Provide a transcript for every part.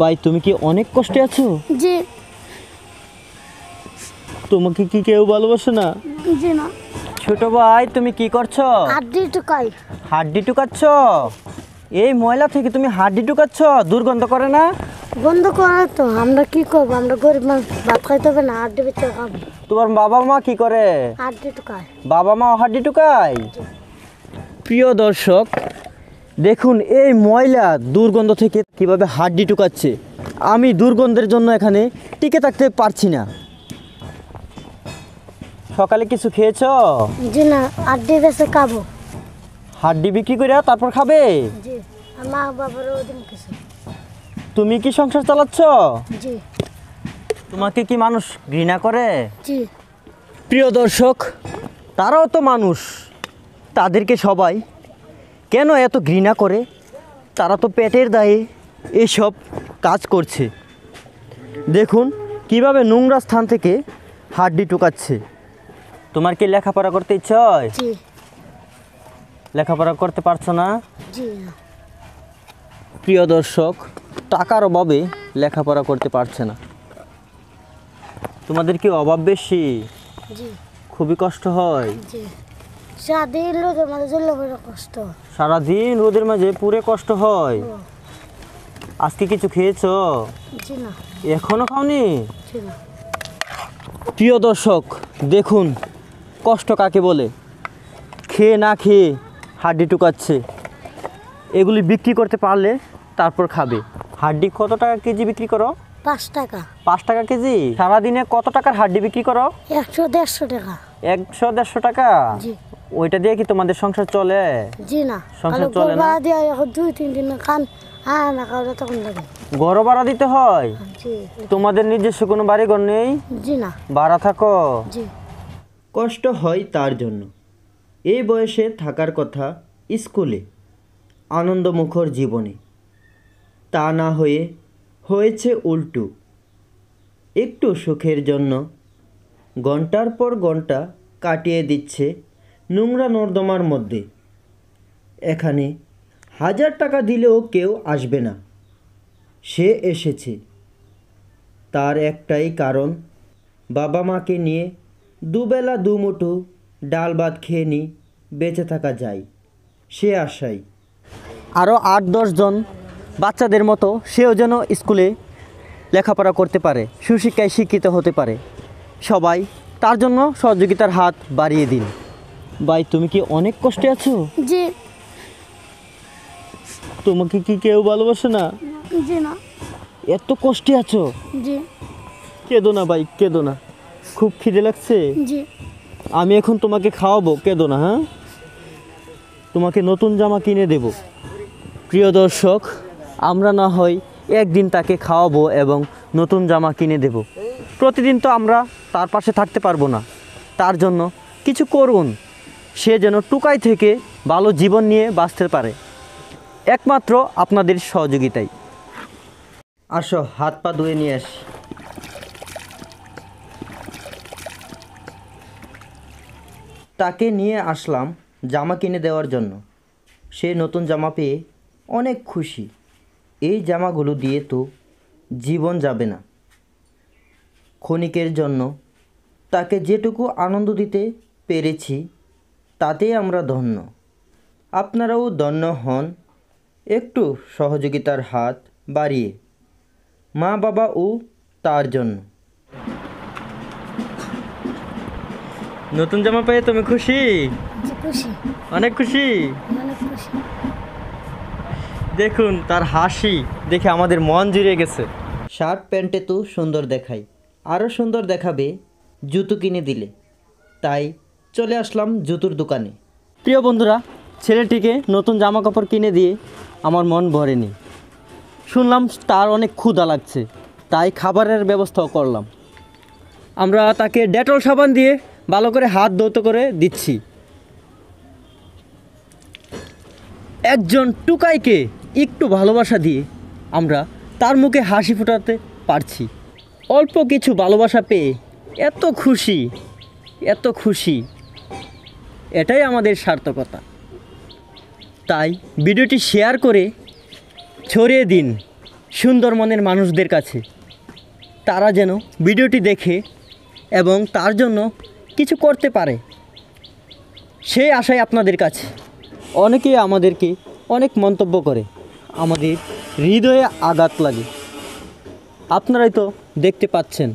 ভাই তুমি কি অনেক কষ্টে আছো জি তোমাকে কি কেউ ভালোবাসে না জি না ছোট ভাই তুমি কি করছো হাড্ডি টুকাই হাড্ডি টুকাচ্ছ এই ময়লা থেকে তুমি হাড্ডি টুকাচ্ছ দুর্গন্ধ করে না গন্ধ করে তো আমরা কি করব আমরা গরিব মানুষ ভাত খাইতে হবে না হাড্ডি বেচে খাবো তোমার বাবা মা কি করে হাড্ডি টুকায় বাবা মা হাড্ডি টুকায় প্রিয় দর্শক দেখুন এই ময়লা দুর্গন্ধ থেকে কিভাবে হাড্ডি টুকাচ্ছে আমি দুর্গন্ধের জন্য এখানে টিকে থাকতে পারছি না সকালে কিছু খেয়েছ না হাড্ডি খাবো হাড্ডি বিক্রি করে তারপর খাবে তুমি কি সংসার চালাচ্ছ তোমাকে কি মানুষ ঘৃণা করে প্রিয় দর্শক তারাও তো মানুষ তাদেরকে সবাই কেন এত ঘৃণা করে তারা তো পেটের দায়ে এসব কাজ করছে দেখুন কিভাবে নোংরা স্থান থেকে হাড্ডি টুকাচ্ছে তোমার কি লেখাপড়া করতে ইচ্ছে হয় লেখাপড়া করতে পারছো না প্রিয় দর্শক টাকার অভাবে লেখাপড়া করতে পারছে না তোমাদের কি অভাব বেশি খুবই কষ্ট হয় সারাদিন রোদের মাঝে কষ্ট সারাদিন রোদের মাঝে পুরে কষ্ট হয় আজকে কিছু খেয়েছো এখনো খাওনি প্রিয় দর্শক দেখুন কষ্ট কাকে বলে খেয়ে না খেয়ে হাড্ডি টুকাচ্ছে এগুলি বিক্রি করতে পারলে তারপর খাবে হাড্ডি কত টাকা কেজি বিক্রি করো পাঁচ টাকা পাঁচ টাকা কেজি সারাদিনে কত টাকার হাড্ডি বিক্রি করো একশো দেড়শো টাকা একশো দেড়শো টাকা ওইটা দিয়ে কি তোমাদের সংসার চলে জি না সংসার চলে না দিয়ে এখন দুই তিন দিন খান হ্যাঁ না কাউরে তখন লাগে ঘর ভাড়া দিতে হয় হ্যাঁ, জি তোমাদের নিজস্ব কোনো বাড়ি ঘর নেই জি না ভাড়া থাকো জি কষ্ট হয় তার জন্য এই বয়সে থাকার কথা স্কুলে আনন্দমুখর জীবনে তা না হয়ে হয়েছে উল্টু একটু সুখের জন্য ঘন্টার পর ঘন্টা কাটিয়ে দিচ্ছে নোংরা নর্দমার মধ্যে এখানে হাজার টাকা দিলেও কেউ আসবে না সে এসেছে তার একটাই কারণ বাবা মাকে নিয়ে দুবেলা দুমুঠো ডাল ভাত খেয়ে নি বেঁচে থাকা যায় সে আশাই আরও আট দশজন বাচ্চাদের মতো সেও যেন স্কুলে লেখাপড়া করতে পারে সুশিক্ষায় শিক্ষিত হতে পারে সবাই তার জন্য সহযোগিতার হাত বাড়িয়ে দিন ভাই তুমি কি অনেক কষ্টে আছো জি তোমাকে কি কেউ ভালোবাসে না জি না এত কষ্টে আছো জি কেঁদো না ভাই কেঁদো না খুব খিদে লাগছে জি আমি এখন তোমাকে খাওয়াবো কেঁদো না হ্যাঁ তোমাকে নতুন জামা কিনে দেব প্রিয় দর্শক আমরা না হয় একদিন তাকে খাওয়াবো এবং নতুন জামা কিনে দেব প্রতিদিন তো আমরা তার পাশে থাকতে পারবো না তার জন্য কিছু করুন সে যেন টুকাই থেকে ভালো জীবন নিয়ে বাঁচতে পারে একমাত্র আপনাদের সহযোগিতাই আসো হাত পা ধুয়ে নিয়ে আসি তাকে নিয়ে আসলাম জামা কিনে দেওয়ার জন্য সে নতুন জামা পেয়ে অনেক খুশি এই জামাগুলো দিয়ে তো জীবন যাবে না ক্ষণিকের জন্য তাকে যেটুকু আনন্দ দিতে পেরেছি তাতে আমরা ধন্য আপনারাও ধন্য হন একটু সহযোগিতার হাত বাড়িয়ে মা বাবা ও তার জন্য নতুন জামা পেয়ে তুমি খুশি অনেক খুশি দেখুন তার হাসি দেখে আমাদের মন জুড়ে গেছে শার্ট প্যান্টে তো সুন্দর দেখায় আরও সুন্দর দেখাবে জুতো কিনে দিলে তাই চলে আসলাম জুতুর দোকানে প্রিয় বন্ধুরা ছেলেটিকে নতুন জামা কাপড় কিনে দিয়ে আমার মন ভরেনি শুনলাম তার অনেক ক্ষুধা লাগছে তাই খাবারের ব্যবস্থাও করলাম আমরা তাকে ডেটল সাবান দিয়ে ভালো করে হাত ধৌত করে দিচ্ছি একজন টুকাইকে একটু ভালোবাসা দিয়ে আমরা তার মুখে হাসি ফোটাতে পারছি অল্প কিছু ভালোবাসা পেয়ে এত খুশি এত খুশি এটাই আমাদের সার্থকতা তাই ভিডিওটি শেয়ার করে ছড়িয়ে দিন সুন্দর মনের মানুষদের কাছে তারা যেন ভিডিওটি দেখে এবং তার জন্য কিছু করতে পারে সেই আশাই আপনাদের কাছে অনেকে আমাদেরকে অনেক মন্তব্য করে আমাদের হৃদয়ে আঘাত লাগে আপনারাই তো দেখতে পাচ্ছেন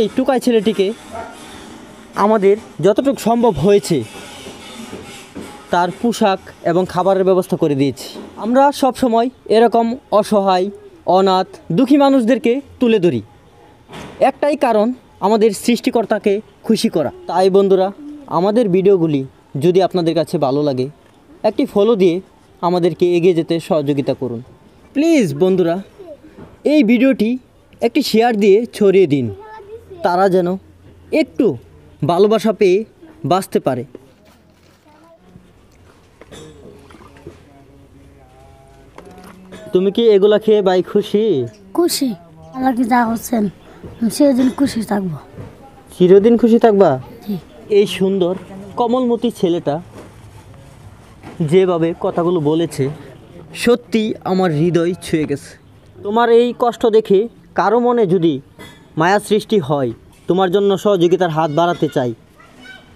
এই টুকাই ছেলেটিকে আমাদের যতটুকু সম্ভব হয়েছে তার পোশাক এবং খাবারের ব্যবস্থা করে দিয়েছি আমরা সব সময় এরকম অসহায় অনাথ দুঃখী মানুষদেরকে তুলে ধরি একটাই কারণ আমাদের সৃষ্টিকর্তাকে খুশি করা তাই বন্ধুরা আমাদের ভিডিওগুলি যদি আপনাদের কাছে ভালো লাগে একটি ফলো দিয়ে আমাদেরকে এগিয়ে যেতে সহযোগিতা করুন প্লিজ বন্ধুরা এই ভিডিওটি একটি শেয়ার দিয়ে ছড়িয়ে দিন তারা যেন একটু ভালোবাসা পেয়ে বাঁচতে পারে তুমি কি এগুলা খেয়ে ভাই খুশি খুশি আল্লাহ কি যা হচ্ছেন সেদিন খুশি থাকবো চিরদিন খুশি থাকবা এই সুন্দর কমলমতি ছেলেটা যেভাবে কথাগুলো বলেছে সত্যি আমার হৃদয় ছুঁয়ে গেছে তোমার এই কষ্ট দেখে কারো মনে যদি মায়া সৃষ্টি হয় তোমার জন্য সহযোগিতার হাত বাড়াতে চাই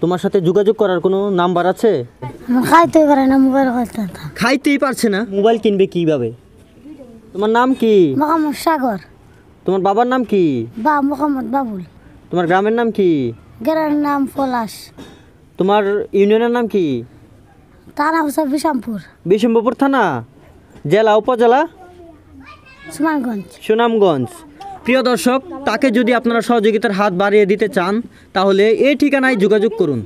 তোমার সাথে যোগাযোগ করার কোনো নাম্বার আছে খাইতেই পারে না মোবাইল খাইতেই পারছে না মোবাইল কিনবে কিভাবে তোমার নাম কি মোহাম্মদ সাগর তোমার বাবার নাম কি বা মোহাম্মদ বাবুল তোমার গ্রামের নাম কি গ্রামের নাম পলাশ তোমার ইউনিয়নের নাম কি থানা হচ্ছে বিশামপুর বিশামপুর থানা জেলা উপজেলা সুনামগঞ্জ সুনামগঞ্জ প্রিয় দর্শক তাকে যদি আপনারা সহযোগিতার হাত বাড়িয়ে দিতে চান তাহলে এই ঠিকানায় যোগাযোগ করুন